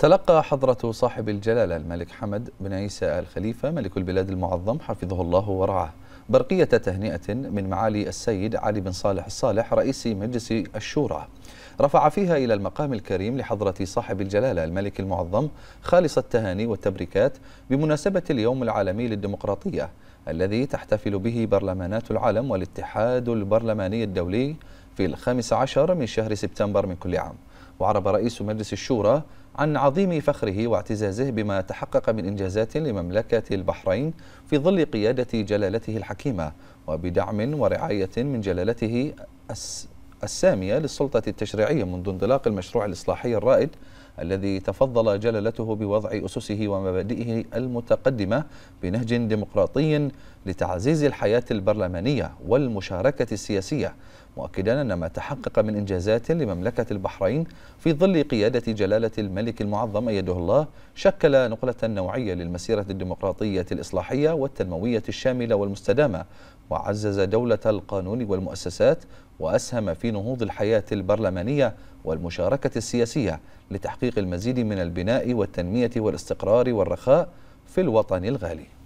تلقى حضرة صاحب الجلالة الملك حمد بن عيسى الخليفة ملك البلاد المعظم حفظه الله ورعاه برقية تهنئة من معالي السيد علي بن صالح الصالح رئيس مجلس الشورى رفع فيها إلى المقام الكريم لحضرة صاحب الجلالة الملك المعظم خالص التهاني والتبريكات بمناسبة اليوم العالمي للديمقراطية الذي تحتفل به برلمانات العالم والاتحاد البرلماني الدولي في الخامس عشر من شهر سبتمبر من كل عام وعرب رئيس مجلس الشورى عن عظيم فخره واعتزازه بما تحقق من إنجازات لمملكة البحرين في ظل قيادة جلالته الحكيمة وبدعم ورعاية من جلالته السامية للسلطة التشريعية منذ انطلاق المشروع الإصلاحي الرائد الذي تفضل جلالته بوضع أسسه ومبادئه المتقدمة بنهج ديمقراطي لتعزيز الحياة البرلمانية والمشاركة السياسية مؤكدا أن ما تحقق من إنجازات لمملكة البحرين في ظل قيادة جلالة الملك المعظم أيده الله شكل نقلة نوعية للمسيرة الديمقراطية الإصلاحية والتنموية الشاملة والمستدامة وعزز دولة القانون والمؤسسات وأسهم في نهوض الحياة البرلمانية والمشاركة السياسية لتحقيق المزيد من البناء والتنمية والاستقرار والرخاء في الوطن الغالي